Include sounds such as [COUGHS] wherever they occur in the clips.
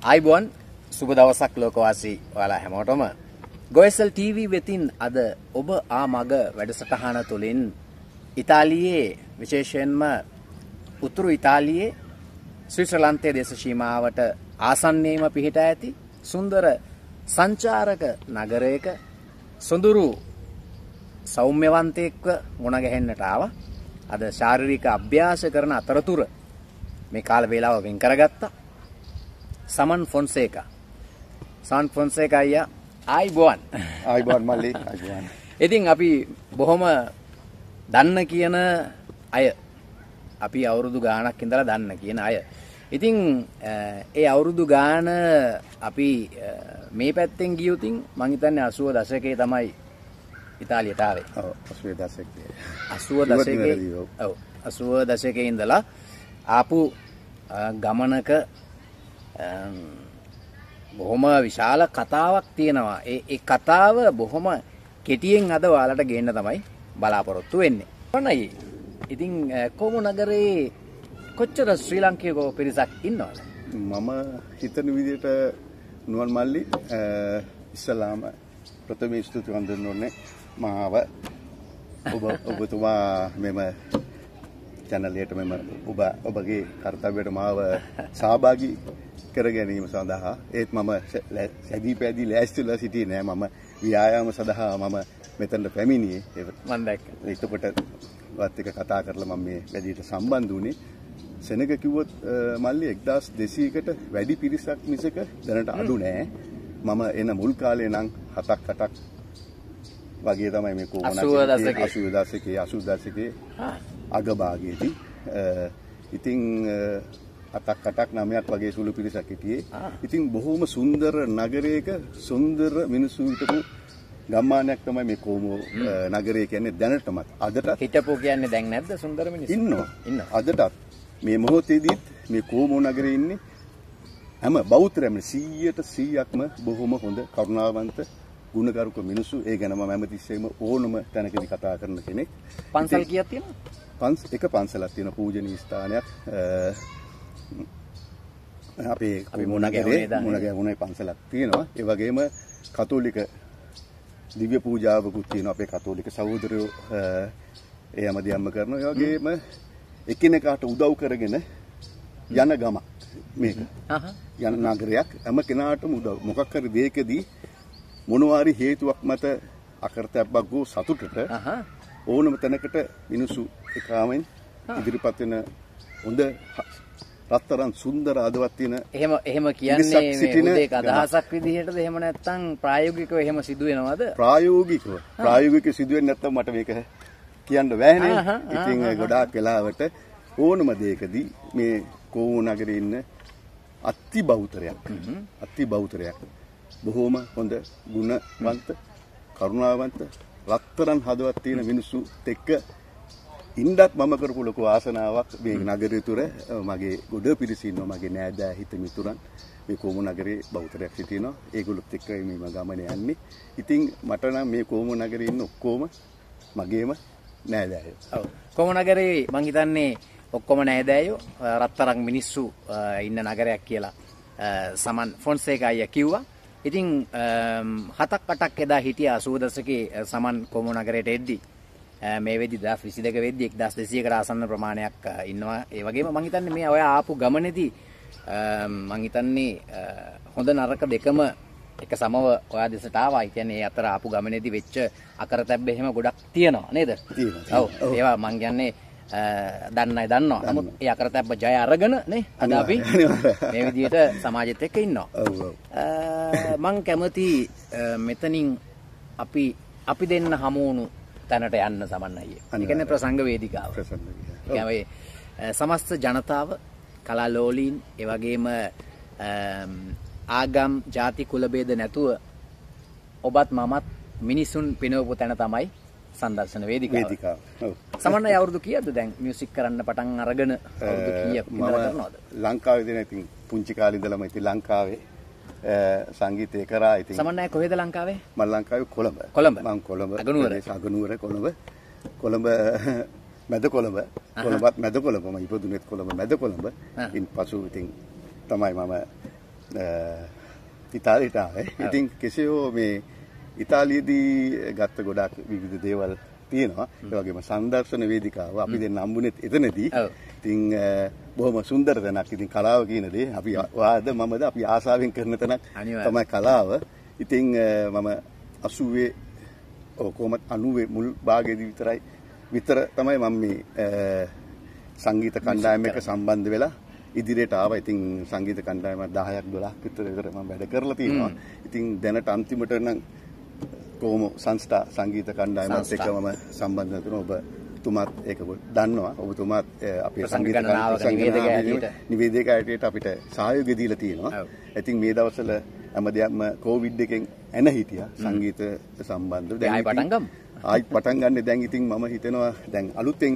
අයිබොන් සුබ දවසක් ලෝකවාසී ඔයාලා හැමෝටම ගොයසල් TV වෙතින් අද ඔබ ආ මග වැඩසටහන තුළින් ඉතාලියේ විශේෂයෙන්ම උතුරු ඉතාලියේ ශ්‍රීශ්‍රලන්තය දේශ ශීමාවට ආසන්නේම පිහිට ඇති සුන්දර සංචාරක නගරයක සොඳුරු සෞම්‍යවන්තයෙක්ව මුණගැහෙන්නට ආව අද ශාරිරික අභ්‍යාස කරන අතරතුර මේ කාල වේලාව වෙන් කරගත්තා සමන් ෆොන්සේකා සමන් ෆොන්සේකා අයියා ආයිබෝන් ආයිබෝන් මල්ලි ආයිබෝන් ඉතින් අපි බොහොම දන්න කියන අය අපි අවුරුදු ගාණක් ඉඳලා දන්න කියන අය ඉතින් ඒ අවුරුදු ගාන අපි මේ පැත්තෙන් ගියුතින් මංහිතන්නේ අසුව දශකයේ තමයි ඉතාලියටාවේ අසුව දශක අසුව දශකඉඳලා ආපු ගමනක බොහොම විශාල කතාවක් තියෙනවා. ඒ කතාව බොහොම කෙටියෙන් අද ඔයාලට ගේන්න තමයි බලාපොරොත්තු වෙන්නේ. ඔන්නයි. ඉතින් කොමු නගරේ කොච්චර ශ්‍රී ලංකේකෝ පිරිසක් ඉන්නවද? මම හිතන විදිහට නුවන් මල්ලි ඉස්සලාම ප්‍රථම ස්තුති වන්දනෝනේ මාව ඔබ ඔබතුමා මෙම චැනලයට මෙම ඔබ ඔබගේ කර්තවයට මාව සහභාගි කර ගැනීම සඳහා ඒත් මම සැදී පැදී ලෑස්තුල සිටිය නෑ මම ව්‍යයාම සඳහා මම මෙතැන්ට පැමිණියේ ඒ මන්දැක් එතකොට වත් එක කතා කරලා මම මේ වැඩිට සම්බන්ධ වුණේ සෙනක කිව්වොත් මල්ලි එක්දස් දෙසීකට වැඩි පිරිසක් මිසක දැනට අඩු නෑ මම එන මුල් කාලේ නම් හතක් අටක් වගේ තමයි මේ කෝමන අසුව දසකේ අසු දසකේ අගභාගයේදී ඉතින් අතක් අටක් නමයක් වගේ සුළු පිරිසක් හිටියේ. ඉතින් බොහොම සුන්දර නගරයක සුන්දර මිනිස්සු හිටපු ගම්මානයක් තමයි මේ කොමෝ නගරය කියන්නේ දැනටමත්. අදටත් හිටපෝ කියන්නේ දැන් නැද්ද සුන්දර මිනිස්සු? ඉන්නවා. ඉන්නවා. අදටත් මේ මොහොතේදීත් මේ කොමෝ නගරේ ඉන්නේ හැම බෞද්ධයම 100ට 100ක්ම බොහොම හොඳ කරුණාවන්ත ගුණගරුක මිනිස්සු. ඒ ගැන මම හැමතිස්සෙම ඕනම තැනකදී කතා කරන කෙනෙක්. පන්සල් කීයක් තියෙනවද? පන්ස් එක පන්සලක් තියෙන පූජනීය ස්ථානයක් අපේ මුණ ගැහුනේ මුණ ගැහුනේ පන්සලක් තියෙනවා ඒ වගේම කතෝලික දිව්‍ය පූජාවකුත් තියෙනවා අපේ කතෝලික සහෝදරයෝ ඒ යමදියම්ම කරනවා ඒ වගේම එකිනෙකාට උදව් කරගෙන යන ගමක් මේක යන නගරයක් හැම කෙනාටම උදව් මොකක් හරි දෙයකදී මොනවාරි හේතුවක් මත අකරතැබ්බක් වූ සතුටට ඕනම තැනකට මිනිසු ඒ කාමෙන් ඉදිරිපත් වෙන හොඳ රත්තරන් සුන්දර අදවත් තියෙන එහෙම එහෙම කියන්නේ ඒක අදහසක් විදිහටද එහෙම නැත්නම් ප්‍රායෝගිකව එහෙම සිදුවෙනවද ප්‍රායෝගිකව ප්‍රායෝගිකව සිදුවෙන්නේ නැත්නම් මට මේක කියන්න බෑනේ ඉතින් ගොඩාක් වෙලාවට ඕනම දෙයකදී මේ කොවු නගරේ ඉන්න අති බෞතරයක් අති බෞතරයක් බොහොම හොඳ ගුණවන්ත කරුණාවන්ත රත්තරන් හදවත් තියෙන මිනිස්සු එක්ක ඉන්ඩත් මම කරපු ලොකු ආසනාවක් මේ නගරය තුර මගේ ගොඩ පිරිසින්න මගේ නෑදෑ හිත මිතුරන් මේ කෝමු නගරේ බෞතරයක් සිටිනවා ඒගොලොත් එක්ක මේම ගමන යන්නේ ඉතින් මට නම් මේ කෝමු නගරේ ඉන්න ඔක්කොම මගේම නෑදෑයෝ ඔව් කෝමු නගරේ මං හිතන්නේ ඔක්කොම නෑදෑයෝ රත්තරන් මිනිස්සු ඉන්න නගරයක් කියලා සමන් ෆොන්සේක අයියා කිව්වා ඉතින් හතක් අටක් එදා හිටිය 80 දශකයේ සමන් කෝමු නගරයට එද්දී මේ වෙදි දස් විසි දෙක වෙද්දි එක් දස් දෙසිය කරාසන්න ප්‍රමාණයක් ඉන්නවා ඒ වගේම මහිතන්නේ මේ ඔය ආපු ගමනෙදී මංහිතන්නේ හොඳ නරක දෙකම එක සමව ඔයා දෙසට ආවා. කියන්නේ ඒ අතර ආපු ගමනේදී වෙච්ච අකරතැබ්බ එහෙම ගොඩක් තියෙනවා නේද? ඔව්. ඒවා මං කියන්නේ දන්නයි දන්නවා. නමුත් ඒ අකරතැබ්බ ජය අරගෙන නේ අද අපි මේ විදිහට සමාජෙත් එක්ක ඉන්නවා. ඔව් ඔව්. මං කැමති මෙතනින් අපි අපි දෙන්න හමු වුණු තැනට යන්න සමන්නය එකන ප්‍රසංග වේදිකාව ගැවේ සමස්ත ජනතාව කලාලෝලීන් එවගේම ආගම් ජාති කුලබේද නැතුව ඔබත් මමත් මිනිසුන් පිනවපු තැන තමයි සදර්ශන වේදික වේදිකා සමන්න අවුරදු කියද දැන් මියසික් කරන්න පටන් අරගෙන ලංකාවේ දෙන ඉතින් පුංචි කාලිදලම ඉති ලංකාවේ සංගීතය කරා ඉතින් සමන්නය කොහෙද ලංකාවේ මම ලංකාවේ කොළඹ කොළඹ මම කොළඹ අගනුවර අගනුවර කොළඹ කොළඹ [LAUGHS] මැද කොළඹ කොළඹත් මැද කොළඹ මම ඉපදුනේත් කොළඹ මැද කොළඹ ඉන් පසු ඉතින් තමයි මම ඉතාලියට ආවේ ඉතින් කෙසේ හෝ මේ ඉතාලියේදී ගත්ත ගොඩක් විවිධ දේවල් තියෙනවා ඒවගේම සංදර්ශන වේදිකාව අපි දෙන්න අම්බුනෙත් එතනදී ඉතිං බොහොම සුන්දර තැනක් ඉතින් කලාව කියන දේ අපි වාද මමද අපි ආසාවෙන් කරන තැනක් තමයි කලාව ඉතිං මම අසුවේ කොහොමත් අනුවේ මුල් භාගයේදී විතරයි විතර තමයි මම මේ සංගීත කණ්ඩායම එක සම්බන්ධ වෙලා ඉදිරියට ආව ඉතින් සංගීත කණ්ඩායම 10ක් 12ක් විතර විතර මම වැඩ කරලා තියෙනවා. ඉතින් දැනට අන්තිමට නම් කොහොම සංස්ථා සංගීත කණ්ඩායමත් එක්කම සම්බන්ධ වෙන ඔබ තුමාත් ඒක දන්නවා ඔබතුමාත් eh, අපේ සංගීත නිවේදක ඇටියට අපිට සහයෝගය දීලා තියෙනවා. ඉතින් මේ දවස්වල හැමදේම කොවිඩ් එකෙන් එන හිටියා සංගීත සම්බන්ධව. දැන් ආයි පටන් ගමු. ආයි පටන් ගන්න දැන් ඉතින් මම හිතනවා දැන් අලුතෙන්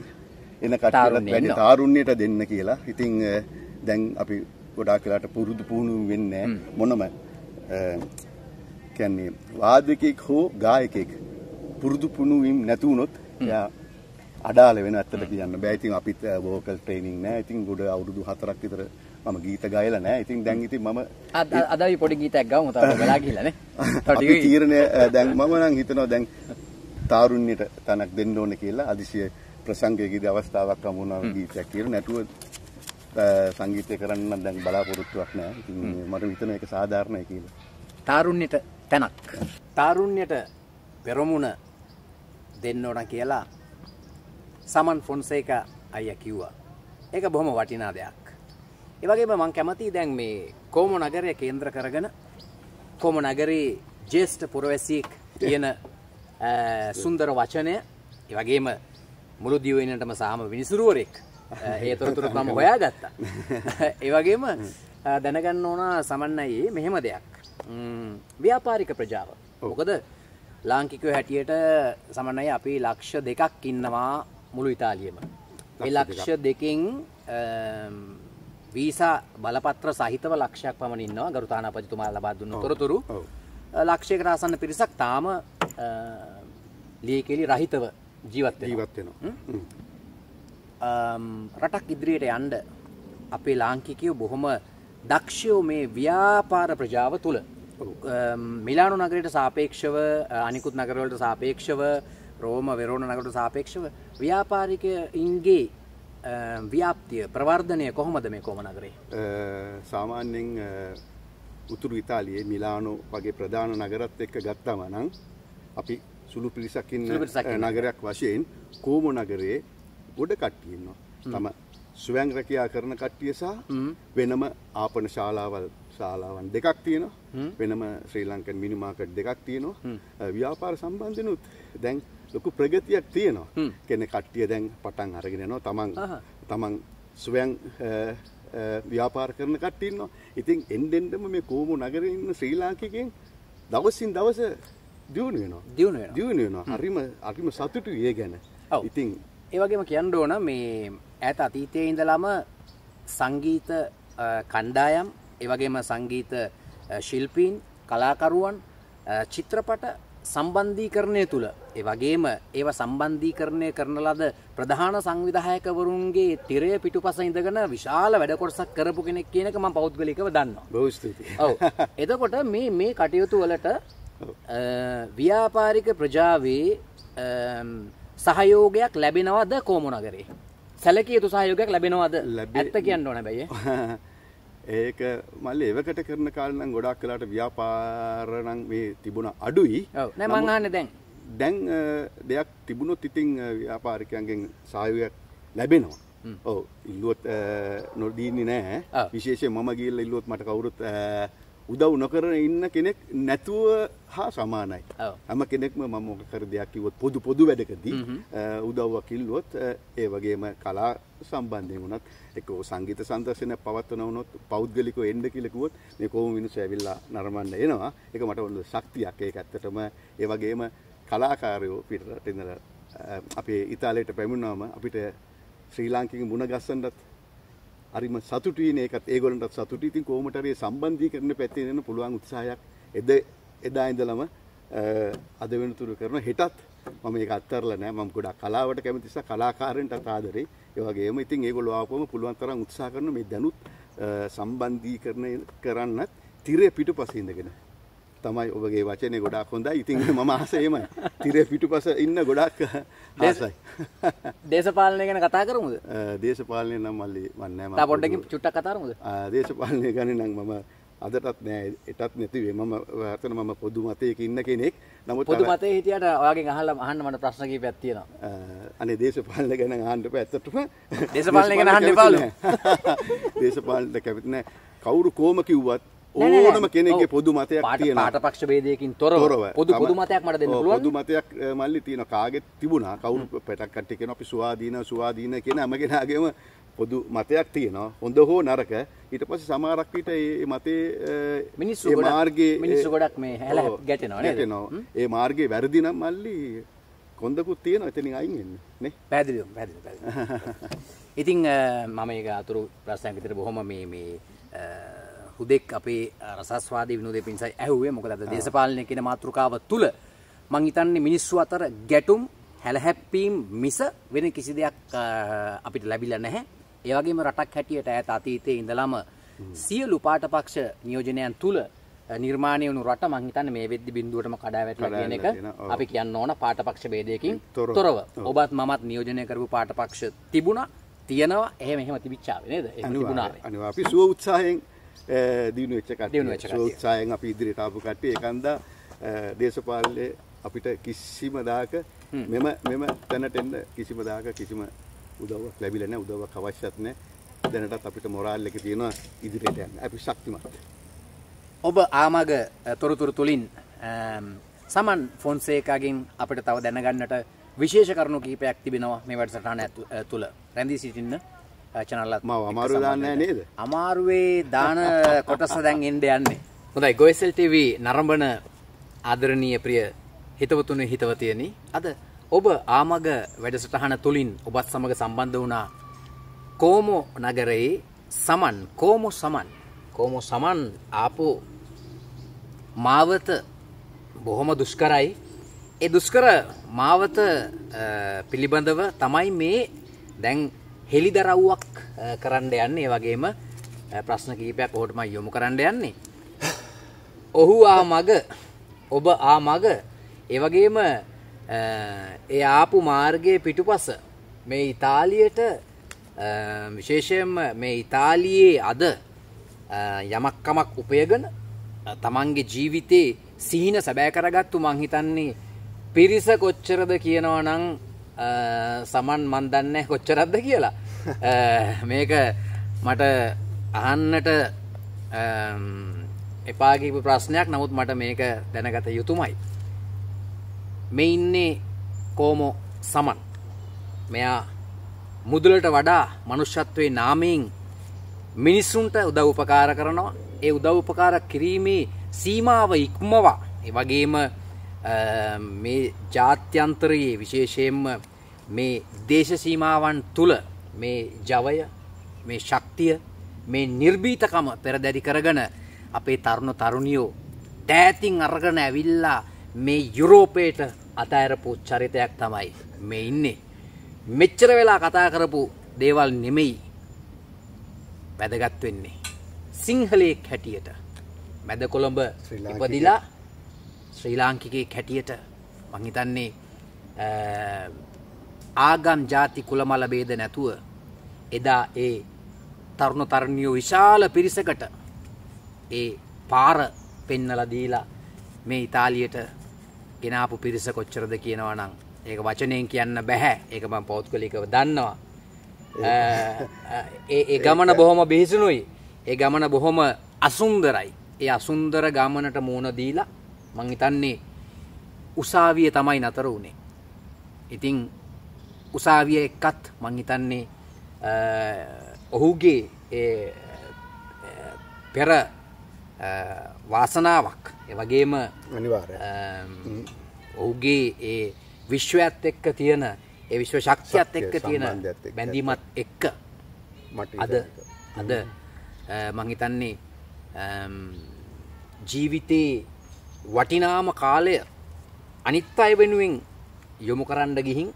එන කට්ටියට වැඩි තාරුණ්‍යයට දෙන්න කියලා. ඉතින් eh, දැන් අපි ගොඩාක් වෙලාට පුරුදු පුහුණු වෙන්නේ මොනම eh, කියන්නේ වාදකෙක් හෝ ගායකෙක් පුරුදු පුහුණුවීම් නැති වුණොත් එයා අඩාල වෙන ඇත්තට කියන්න බෑ. ඉතින් අපිත් වෝකල් ට්‍රේනින් නෑ. ඉතින් ගොඩ අවුරුදු 4ක් විතර මම ගීත ගායලා නෑ. ඉතින් දැන් ඉතින් මම අද අද අපි පොඩි ගීතයක් ගාමු තාම බලා [LAUGHS] ගිහලානේ. අපි තීරණය දැන් මම නම් හිතනවා දැන් තාරුණ්‍යයට තනක් දෙන්න ඕනේ කියලා අදිසිය ප්‍රසංගයේදී අවස්ථාවක් හමු වුණා ගීතයක් කියලා නැතුව සංගීතය කරන්න දැන් බලාපොරොත්තුවක් නෑ. ඉතින් මට හිතෙනවා ඒක සාධාරණයි කියලා. තාරුණ්‍යයට තැනක්. තාරුණ්‍යයට පෙරමුණ දෙන්න ඕන කියලා සමන් ෆොන්සේක අයිය කිව්වා. ඒක බොහොම වටිනා දෙයක්. ඒ වගේම මම කැමතියි දැන් මේ කොමු නගරය කේන්ද්‍ර කරගෙන කොමු නගරේ ජේෂ්ඨ පුරවැසියෙක් කියන සුන්දර වචනය ඒ වගේම මුළු දිවයිනටම සාම විනිසුරුවරෙක් ඒ තොරතුරු මම හොයාගත්තා. [LAUGHS] ඒ වගේම දැනගන්න ඕන සමන්නයි මෙහෙම දෙයක්. ව්‍යාපාරික ප්‍රජාව මොකද ලාංකිකව හැටියට සමනයි අපි ලක්ෂ දෙකක් ඉන්නවා මුළු ඉතාලියම ලක්ෂ දෙකින් වීසා බලපත්‍ර සහිතව ලක්ෂයක් පමණ ඉන්නවා ගරුතානාපතිතුමා ලබා දුන්න තොරතුරු ලක්ෂයකට ආසන්න පිරිසක් තාම ලියකෙලි රහිතව ජීවත් ජීවත් වෙනවා රටක් ඉදිරියට යන්න අපේ ලාංකිකයෝ බොහොම දක්ෂයෝ මේ ව්‍යාපාර ප්‍රජාව තුළ මිලානු නගරයට සාපේක්ෂව අනිකුත් නගරවලට සාපේක්ෂව රෝම වෙරෝණ නගරට සාපේක්ෂව ව්‍යාපාරිකයන්ගේ ව්‍යාප්තිය ප්‍රවර්ධනය කොහොමද මේ කොම නගරේ සාමාන්‍යෙන් උතුරු ඉතාලියේ මිලානෝ වගේ ප්‍රධාන නගරත් එක්ක ගත්තම නම් අපි සුළු පිරිසකින් නගරයක් වශයෙන් කෝම නගරයේ ගොඩ කට්ටියෙන්වා තම ස්වයං රැකයා කරන කට්ටිය සහ වෙනම ආපන ශාලාවල් ශාලාවන් දෙකක් තියෙනවා වෙනම ශ්‍රී ලංකන් මිනි මාකට් දෙකක් තියෙනවා ව්‍යාපාර සම්බන්ධනුත් දැන් ලොකු ප්‍රගතියක් තියෙනවා කෙන කට්ටිය දැන් පටන් අරගෙන නවා තමන් තමන් ස්වයන් ව්‍යාපාර කරන කට්ටින්නවා ඉතින් එන්ඩෙන්ඩම මේ කෝමු නගරඉන්න ශ්‍රී ලාංකිකෙන් දවස්සින් දවස දියුණ වෙනවා දියුණ දියුණ වෙනවා හරිම අරිම සතුටු ඒ ගැන ඉතින් ඒවගේම කියන්න ඕන මේ ඇත අතීතය ඉඳලාම සංගීත කණ්ඩායම් ඒවගේම සංගීත ශිල්පීන් කලාකරුවන් චිත්‍රපට සම්බන්ධීකරණය තුළ ඒ වගේම ඒව සම්බන්ධීකරණය කරන ලද ප්‍රධාන සංවිධායකවරුන්ගේ තිරය පිටුපස ඉඳගෙන විශාල වැඩකොටසක් කරපු කෙනෙක් කියන එක මම පෞද්ගලිකව දන්නවා. බොහොම ස්තුතියි. ඔව්. එතකොට මේ මේ කටයුතු වලට ව්‍යාපාරික ප්‍රජාවේ සහයෝගයක් ලැබෙනවද කොමුණගරේ? සැලකිය යුතු සහයෝගයක් ලැබෙනවද? ඇත්ත කියන්න ඕන බෑ. [LAUGHS] ඒක මල්ලි එවකට කරන කාලේ නම් ගොඩක් කලකට ව්‍යාපාර නම් මේ තිබුණ අඩුයි. ඔව්. නෑ මං අහන්නේ දැන්. දැන් දෙයක් තිබුණොත් ඉතින් ව්‍යාපාරිකයන්ගෙන් සහයෝගයක් ලැබෙනවා. ඔව්. ඉල්ලුවත් නොදීන්නේ නෑ. විශේෂයෙන් මම ගිහිල්ලා ඉල්ලුවත් මට කවුරුත් උදව් නොකරන ඉන්න කෙනෙක් නැතුව හා සමානයි. හැම කෙනෙක්ම මම මොක කර දෙයක් කිව්වොත් පොදු පොදු වැඩකදී උදව්වක් කිල්ලුවොත් ඒ වගේම කලා සම්බන්ධයෙන් වුණත් එක සංගීත සන්දර්ශනයක් පවත්වන වුණොත් පෞද්ගලිකව එන්න කියලා කිව්වොත් මේ කොහොම මිනිස්සු ඇවිල්ලා නරඹන්න එනවා. ඒක මට ඔන්න ශක්තියක්. ඒක ඇත්තටම ඒ වගේම කලාකාරයෝ පිටරට ඉඳලා අපේ ඉතාලියට පැමිණුවාම අපිට ශ්‍රී ලාංකික මුණ ගස්සන්නත් හරිම සතුටුයි ඒකත් ඒගොල්ලන්ටත් සතුටුයි. ඉතින් කොහොමද මේ සම්බන්ධීකරණ පැත්තේ දෙන්න පුළුවන් උත්සාහයක් එද එදා ඉඳලම අද වෙනතුරු කරන හෙටත් මම ඒක අත්තරලා නෑ මම ගොඩක් කලාවට කැමති නිසා කලාකාරයන්ටත් ආදරේ. ඒ වගේම ඉතින් ඒගොල්ලෝ ආපුවම පුළුවන් තරම් උත්සාහ කරන මේ දැනුත් සම්බන්ධීකරණය කරන්නත් තිරේ පිටුපසින් ඉඳගෙන තමයි ඔබගේ වචනේ ගොඩාක් හොඳයි. ඉතින් [LAUGHS] මම ආසෙම තිරේ පිටුපස ඉන්න ගොඩාක් ආසයි. [LAUGHS] දේශපාලනය ගැන කතා කරමුද? [LAUGHS] දේශපාලනය නම් මල්ලි මන්නේ නැහැ. තා පොඩ්ඩක් චුට්ටක් කතා කරමුද? දේශපාලනය ගැන නම් මම අදටත් නෑ එටත් නැතිවේ මම ඇතන මම පොදු මතයක ඉන්න කෙනෙක් නමුත් පොදු මතේ හිටියට වගේ අහල අහන්න මට ප්‍රශ්න කිහිපයක් තියෙනවා අනේ දේශපාලන ගැන අහන්න එපා ඇත්තටම දේශපාලන ගැන අහන්න එපාලු දේශපාලනට කැමති නෑ කවුරු කොහම කිව්වත් ඕනම කෙනෙගේ පොදු මතයක් තියෙන පාට පක්ෂ බේදයකින් තොරව පොදු පොදු මතයක් මට දෙන්න පුළුවන් පොදු මතයක් මල්ලි තියෙන කාගෙත් තිබුණා කවුරු පැටක් කට්ටිය කියනවා අපි සුවාදීන සුවාදීන කියන හැමගෙනාගේම පොදු මතයක් තියෙනවා හොඳ හෝ නරක ඊට පස්සේ සමහරක් විට මේ මතේ මිනිස්සු මාර්ගයේ මිනිස්සු ගොඩක් මේ හැල ගැටෙනවා නේද ගැටෙනවා ඒ මාර්ගයේ වැරදි නම් මල්ලි කොන්දකුත් තියෙනවා එතනින් අයින් වෙන්න නේ පැහැදිලිවම පැහැදිලිව [LAUGHS] ඉතින් මම ඒක අතුරු ප්‍රශ්නයක් විතර බොහොම මේ මේ හුදෙක් අපේ රසස්වාද විනෝද පින්සයි ඇහුවේ මොකද අද දේශපාලනය කියන මාතෘකාව තුළ මං හිතන්නේ මිනිස්සු අතර ගැටුම් හැලහැප්පීම් මිස වෙන කිසි දෙයක් අපිට ලැබිලා නැහැ. ඒ වගේම රටක් හැටියට ඈත අතීතයේ ඉඳලම සියලු පාට පක්ෂ නියෝජනයන් තුළ නිර්මාණය වුණු රට මං හිතන්නේ මේ වෙද්දි බිඳුවටම කඩා වැටලා කියන එක අපි කියන්න ඕන පාට පක්ෂ ભેදයකින් තොරව. ඔබත් මමත් නියෝජනය කරපු පාට පක්ෂ තිබුණා, තියෙනවා, එහෙම එහෙම තිබිච්චාවේ නේද? ඒක තිබුණාවේ. අනිවාර්යයෙන් සුව උත්සාහයෙන් දියුණු වෙච්ච කට්ටිය. උත්සාහයෙන් අපි ඉදිරියට ආපු කට්ටිය ඒකන්දා දේශපාලනයේ අපිට කිසිම දායක මෙම මෙම තැනට එන්න කිසිම දායක කිසිම උදව්වක් ලැබිලා නැහැ උදව්වක් අවශ්‍යත් නැහැ දැනටත් අපිට මොරාල් එක තියෙනවා ඉදිරියට යන්න අපි ශක්තිමත් ඔබ ආමග තොරතුරු තුලින් සමන් ෆොන්සේකාගෙන් අපිට තව දැනගන්නට විශේෂ කරුණු කිහිපයක් තිබෙනවා මේ වැඩසටහන තුළ රැඳී සිටින්න චනල්ලත් මව අමාරු දාන්න නේද අමාරුවේ දාන [LAUGHS] කොටස දැන් එන්ඩ යන්නේ හොඳයි ගොයිසල්ටව නරඹන ආදරණීය ප්‍රිය හිතවතුන හිතවතියනි අද ඔබ ආමග වැඩසටහන තුළින් ඔබත් සමඟ සම්බන්ධ වුණා කෝමෝ නගරයේ සමන් කෝමු සමන් කෝමු සමන් ආපු මාවත බොහොම දුෂ්කරයි ඒ දුෂ්කර මාවත පිළිබඳව තමයි මේ දැන් හෙළිදරව්වක් කරන්න යන්නේ වගේම ප්‍රශ්න කීපයක් ඔහොටම යොමු කරන්න යන්නේ. ඔහු ආ මග ඔබ ආ මග ඒවගේම ඒ ආපු මාර්ගය පිටුපස මේ ඉතාලියට විශේෂයෙන්ම මේ ඉතාලියේ අද යමක්කමක් උපයගන තමන්ගේ ජීවිතේ සිහින සැබෑ කරගත්තු මංහිතන්නේ පිරිස කොච්චරද කියනවා නං සමන් මන් දන්නේ කොච්චරක්ද කියලා මේක මට අහන්නට එපාගීපු ප්‍රශ්නයක් නමුත් මට මේක දැනගත යුතුමයි මේ ඉන්නේ කෝමෝ සමන් මෙයා මුදුලට වඩා මනුෂ්‍යත්වයේ නාමයෙන් මිනිස්සුන්ට උදව් උපකාර කරනවා ඒ උදව් උපකාර කිරීමේ සීමාව ඉක්මවා ඒ වගේම මේ ජාත්‍යන්තරයේ විශේෂයෙන්ම මේ දේශසීමාවන් තුළ මේ ජවය මේ ශක්තිය මේ නිර්බීතකම පෙරදැරි කරගන අපේ තරුණ තරුණියෝ තෑතින් අරගන ඇවිල්ලා මේ යුරෝපයට අතඇරපු චරිතයක් තමයි මේ ඉන්නේ. මෙච්චර වෙලා කතා කරපු දේවල් නෙමෙයි වැදගත් වෙන්නේ. සිංහලයෙක් හැටියට මැද කොළඹ ඉපදිලා ශ්‍රී ලාංකිකේ කැටියට මංහිතන්නේ ආගම් ජාති කුළමල බේද නැතුව එදා ඒ තරුණ තරණියෝ විශාල පිරිසකට ඒ පාර පෙන්නල දීලා මේ ඉතාලියට ගෙනාපු පිරිස කොච්චරද කියනවා නම් ඒක වචනයෙන් කියන්න බැහැ ඒක මම පෞද්ගලිකව දන්නවා ඒ ගමන බොහොම බිහිසුණුයි ඒ ගමන බොහොම අසුන්දරයි ඒ අසුන්දර ගමනට මූුණ දීලා මං හිතන්නේ උසාවිය තමයි නතර වුණේ. ඉතින් උසාවිය එක්කත් මං හිතන්නේ ඔහුගේ පෙර වාසනාවක් වගේම ඔහුගේ ඒ විශ්වයත් එක්ක තියෙන ඒ විශ්ව ශක්තියත් එක්ක තියෙන බැඳීමත් එක්ක අද අද මංහිතන්නේ ජීවිතයේ වටිනාම කාලය අනිත් අය වෙනුවෙන් යොමු කරන්න ගිහින්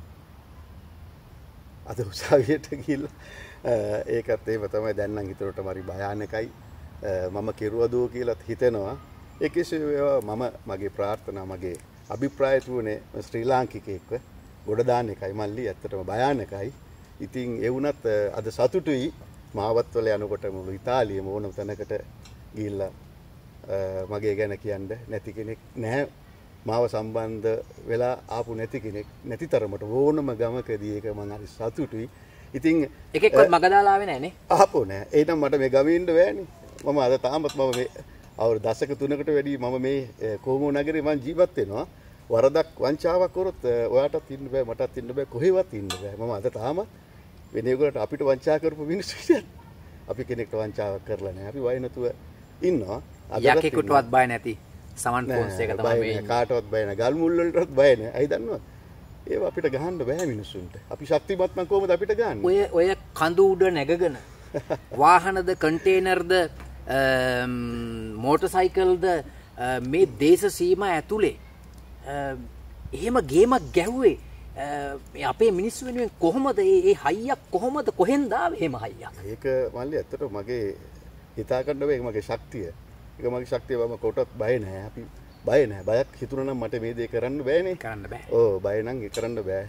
අද උසාවියට ගිල්ල ඒකත් ඒ තමයි දැන්නම් හිතරට මරි භයානකයි මම කෙරුවදෝ කියලත් හිතෙනවා එකසේ මම මගේ ප්‍රාර්ථනා මගේ අභිප්‍රායතුවනේ ශ්‍රී ලාංකිකයෙක්ව ගොඩදාන එකයි මල්ලි ඇත්තටම භයානකයි ඉතින් එවුනත් අද සතුටුයි මාවත්වල යනකොට මුළු ඉතාලියම ඕනම තැනකට ගිල්ලා මගේ ගැන කියන්න නැති කෙනෙක් නැහැ මාව සම්බන්ධ වෙලා ආපු නැති කෙනෙක් නැති තරමට ඕනම ගමකදී ඒක මං හරි සතුටුයි. ඉතින් එකෙක්වත් මගදාලාවේ නැහනේ. ආපෝ නෑ. එහෙනම් මට මේ ගමේ ඉන්න බෑනේ. මම අද තාමත් මම මේ අවුරුදු දශක තුනකට වැඩි මම මේ කොහොමෝ නගරේ මං ජීවත් වෙනවා. වරදක් වංචාවක් කරොත් ඔයාටත් ඉන්න බෑ මටත් ඉන්න බෑ කොහෙවත් ඉන්න බෑ. මම අද තාම වෙන ඒගොල්ලන්ට අපිට වංචා කරපු මිනිස්සු අපි කෙනෙක්ට වංචාවක් කරලා නැහැ. අපි වයින් නැතුව ඉන්නවා. යකෙකුටවත් බය නැති සමන් පෝන්සේ තමයි කාටවත් බයන ගල් මුල්ලටත් බයන ඇයි දන්නවා ඒ අපිට ගහන්න බෑ මිනිස්සුන්ට අපි ශක්තිමත්ම කෝමද අපිට ගන්න ඔය ඔය කඳු උඩ නැගගෙන [LAUGHS] වාහනද කන්ටේනර්ද මෝට සයිකල්ද මේ දේශ සීම ඇතුළේ එහෙම ගේමක් ගැව්වේ අපේ මිනිස් වෙනුවෙන් කොහොමද ඒ හයියක් කොහොමද කොහෙන්දාව හෙම හයියක් ඒක මල්ලි ඇත්තට මගේ හිතාකන්නවේ මගේ ශක්තිය එක මගේ ශක්තියවම කොටත් බය නෑ අපි බය නෑ බයක් හිතුරනම් මට මේ දේ කරන්න බෑනේ කරන්න බෑ ඕ බයනං කරන්න බෑ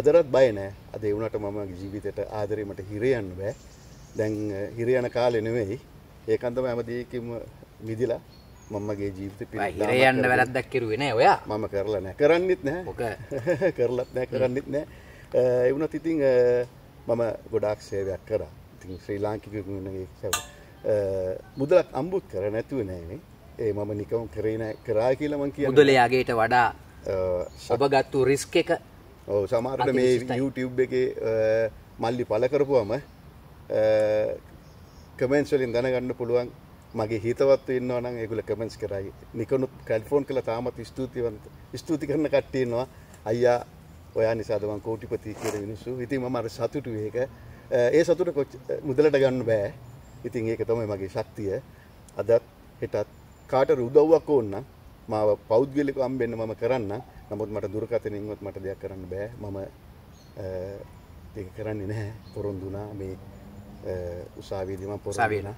අදරත් බය නෑ අද එවුණට මම ජීවිතයට ආදරීමට හිරයන්න බෑ දැන් හිරයන කාලෙ නෙවෙයි ඒකන්තම හැමදයකින් මිදිලා මමගේ ජීවිත යන්න වැරද්දක් කිරුවේ නෑ ඔයා මම කරලා නෑ කරන්නෙත් නෑ ඕක [LAUGHS] කරලත් නෑ කරන්නෙත් නෑ එවුණත් ඉතින් මම ගොඩාක් සේවයක් කරා ඉතින් ශ්‍රී ලාංකිකුණගේ සැව මුදලක් අම්බුත් කර නැතුව නෑනේ ඒ මම නිකවම් කරන කරා කියලමන් කිය මුදලයාගේට වඩා ඔබ ගත්තු රිස්ක එක ඕ සමාරට මේ YouTube එක මල්ලි පලකරපුුවම කමෙන්ස්වලින් දැනගන්න පුළුවන් මගේ හිතවත් ඉන්නවන ඒගුල කමෙන්ස් කරයි නිකනු කල්ෆෝන් කළ තාමත් ස්තුතිවන්ත ස්තුති කරන කට්ටයෙන්වා අයියා ඔයා නිසාදවන් කෝටිපති කියර මිනිස්සු ඉතින් මර සතුටු ඒක ඒ සතුට කොච් මුදලට ගන්න බෑ ඉතින් ඒක තමයි මගේ ශක්තිය අදත් හෙටත් කාට රුදව්වක් ඕන්න මාව පෞද්ගලික අම්බෙන්න මම කරන්න නමුත් මට දුරකතනින්වත් මට දෙයක් කරන්න බෑ මම ඒ කරන්නේ නැහැ පොරොන්දුනා මේ උසාවීදම පොරාවෙන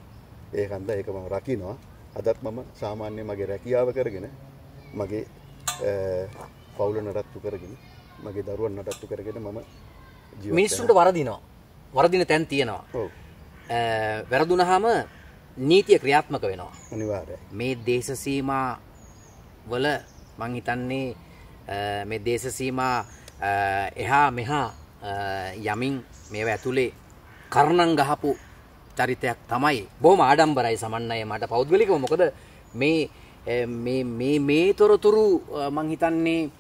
ඒ හන්ද ඒක මම රකිනවා අදත් මම සාමාන්‍ය මගේ රැකියාව කරගෙන මගේ පවුල නරත්තු කරගෙන මගේ දරුවන් නටත්තු කරගෙන මම මිනිස්සුන්ට වරදිනවා වරදින තැන් තියෙනවා වැරදුනහම නීතිය ක්‍රියාත්මක වෙනවා අනිවාර්ය මේ දේශ සීමා වල මං හිතන්නේ මේ දේශ සීමා එහා මෙහා යමින් මේව ඇතුලේ කරණම් ගහපු චරිතයක් තමයි බොහොම ආඩම්බරයි සමන්නය මට පෞද්ගලිකව මොකද මේ මේ මේ මේ තොරතුරු මං හිතන්නේ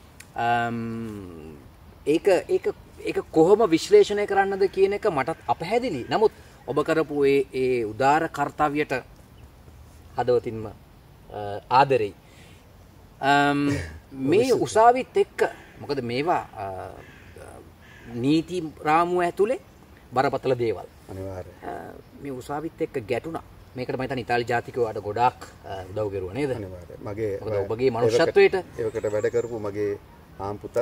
ඒක ඒක ඒක කොහොම විශ්ලේෂණය කරන්නද කියන එක මටත් අපහැදිලි. නමුත් ඔබ කරපු ඒ ඒ උදාර කර්තව්‍යයට හදවතින්ම ආදරෙයි. [COUGHS] මේ උසාවිත් එක්ක මොකද මේවා නීති රාමුව ඇතුළේ බරපතල දේවල් මේ උසාවිත් එක්ක ගැටුණා මේකට මත ඉතාලි ජාතිකවාට ගොඩක් උදව් කෙරුව නේද මගේ ඔබගේ මනුෂත්වයට ඒකට වැඩකරපු මගේ ආම්පුතත්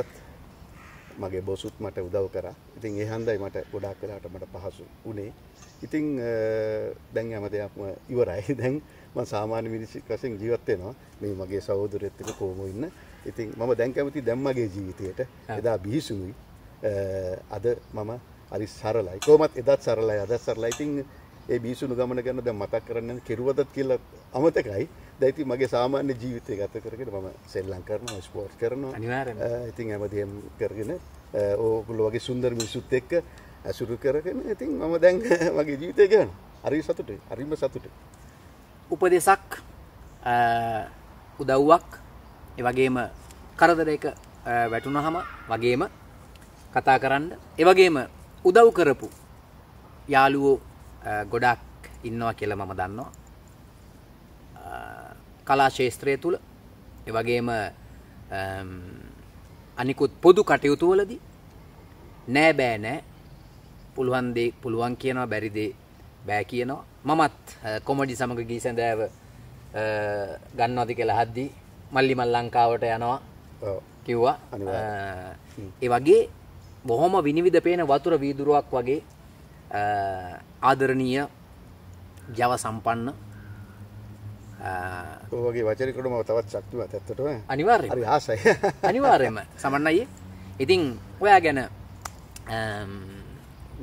මගේ බොසුත් මට උදව් කරා. ඉතින් ඒ හන්දයි මට ගොඩාක් වෙලාට මට පහසු වුණේ. ඉතින් දැන් හැම දෙයක්ම ඉවරයි. [LAUGHS] දැන් මම සාමාන්‍ය මිනිස්සු වශයෙන් ජීවත් වෙනවා. මේ මගේ සහෝදරයෙක් එක්ක කොහොම ඉන්න. ඉතින් මම දැන් කැමති දැන් මගේ ජීවිතයට. එදා බිහිසුණුයි. අද මම හරි සරලයි. කොහොමත් එදත් සරලයි, අදත් සරලයි. ඉතින් ඒ බිහිසුණු ගමන ගැන දැන් මතක් කරන්න කෙරුවදත් කියලා අමතකයි. දැති මගේ සාමාන්‍ය ජීවිතය ගත කරගෙන ම සෙල්ලං කරන ස්පෝට් කරනවා ඉතින් ඇමතියම් කරගෙන ඕගුල වගේ සුන්දර මිනිසුත් එක්ක ඇසුරු කරගෙන ඉතින් මම දැන් [LAUGHS] මගේ ජීවිතය ගන හරි සතුට හරිම සතුට උපදෙසක් උදව්වක් එවගේම කරදරයක වැටුණහම වගේම කතා කරන්න එවගේම උදව් කරපු යාළුවෝ ගොඩක් ඉන්නවා කියලා මම දන්නවා කලා ශේත්‍රය තුළ එවගේම අනිකුත් පොදු කටයුතුවලදී නෑ බෑ නෑ පුළුවන් දේ පුළුවන් කියනවා බැරි දේ බෑ කියනවා මමත් කොමඩි සමග ගී සැඳෑව ගන්නවති කියලා හද්දී මල්ලි මල් ලංකාවට යනවා කිව්වා ඒ වගේ බොහොම විනිවිධ පේන වතුර වීදුරුවක් වගේ ආදරණීය ජව සම්පන්න ඕගේ වචරකටම තවත් ශක්තිවත් ඇත්තට අනිවාර්ය ආසයි [LAUGHS] අනිවාර්යම සමන්නයි ඉතින් ඔයා ගැන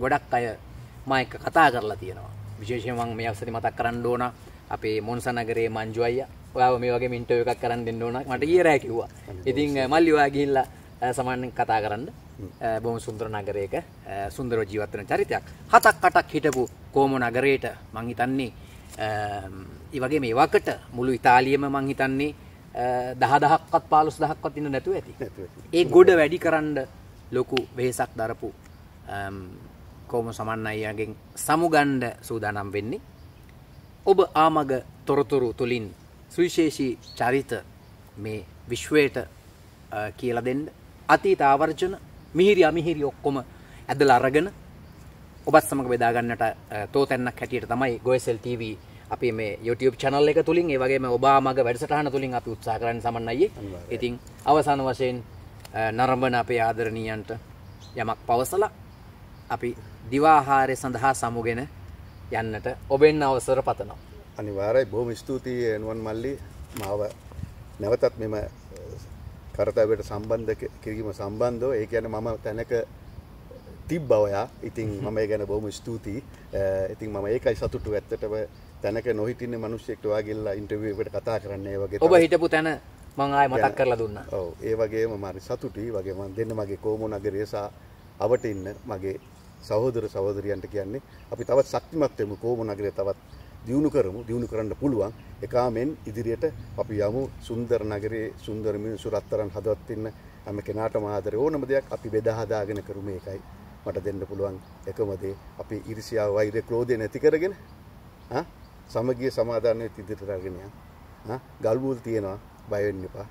ගොඩක් අය මයික කතා කරලා තියෙනවා විශේෂමන් මේ අවසරි මතක් කරන්න ඕන අපේ මොන්සනගරේ මංජු අය ඔයා මේ වගේ මින්ටෝ එකක් කරන්න දෙන්න ඕන මට ඊරෑ කිව්වා ඉතින් මල්ලි ඔයා ගිහිල්ලා සමන්න කතා කරන්න බොහොම සුන්දර නගරයක සුන්දර ජීවත්වන චරිතයක් හතක් අටක් හිටපු කෝම නගරයට මං හිතන්නේ Um, ඒ වගේ මේවාකට මුළු ඉතාලියම මං හිතන්නේ uh, දහදහක්වත් පාලුස් දහක්වත් ඉන්න නැතුව ඇති ඒ ගොඩ වැඩි කරන්න ලොකු වෙහෙසක් දරපු um, කෝම සමන්න අයියාගෙන් සමුගණ්ඩ සූදානම් වෙන්නේ ඔබ ආමග තොරතුරු තුළින් සුවිශේෂී චරිත මේ විශ්වයට uh, කියල දෙන්න අතීත ආවර්ජන මිහිරි අමිහිරි ඔක්කොම ඇදල අරගෙන ඔබත් සමඟ බෙදාගන්නට තෝතැන්නක් හැටියට තමයි ගොයසෙල් TV අපි මේ YouTube channel එක තුලින් ඒ වගේම ඔබ මග වැඩසටහන තුලින් අපි උත්සාහ කරන්න සමන්නයි. ඉතින් අවසාන වශයෙන් නරඹන අපේ ආදරණීයන්ට යමක් පවසලා අපි දිවාහාරය සඳහා සමුගෙන යන්නට ඔබෙන් අවසර පතනවා. අනිවාරයි බොහොම ස්තුතියි නුවන් මල්ලි මාව නැවතත් මෙම කරතවයට සම්බන්ධ කිරීම සම්බන්ධව ඒ කියන්නේ මම තැනක තිබ්බවයා ඉතින් මම ගැන බොහම ස්තුතියි ඉතින් මම ඒකයි සතුටු ඇත්තටම තැනක නොහිතන්න මනුෂ්‍යෙක්ටවා ගිල්ලා ඉන්ටවිවට කතා කරන්නේ වගේ ඔබ හිටපු තැන මංආය මතක් කරලා දුන්න ඕ ඒ වගේම මරි සතුටි වගේ මන් දෙන්න මගේ කෝමෝනගේ රේසා අවට ඉන්න මගේ සහෝදර සහෝදරියන්ට කියන්නේ අපි තවත් සක්තිමත්වයම කෝමනගරය තවත් දියුණු කරමු දියුණු කරන්න පුළුවන් එකාමෙන් ඉදිරියට අපි යමු සුන්දර නගරේ සුන්දර මිනිසු රත්තරන් හදවත් ඉන්න හැම කෙනාටම ආදරේ ඕනම දෙයක් අපි බෙදා හදාගෙන කරුමු ඒකයි මට දෙන්න පුළුවන් එකම දේ අපේ ඊර්ෂ්‍යාව වෛරය ක්‍රෝධය නැති කරගෙන ආ සමගිය සමාදානයේ ඉදිරියට අරගෙන යන්න ආ ගල්බුල් තියනවා බය වෙන්න එපා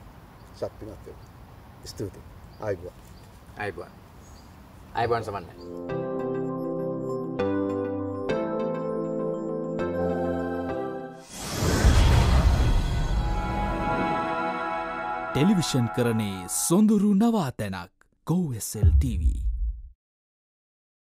ශක්තිමත් වෙන්න ස්තුතියි ආයිබුවන් ආයිබුවන් ආයිබුවන් සමන්නයි ටෙලිවිෂන් කරනේ සොඳුරු නවාතැනක් GoSL TV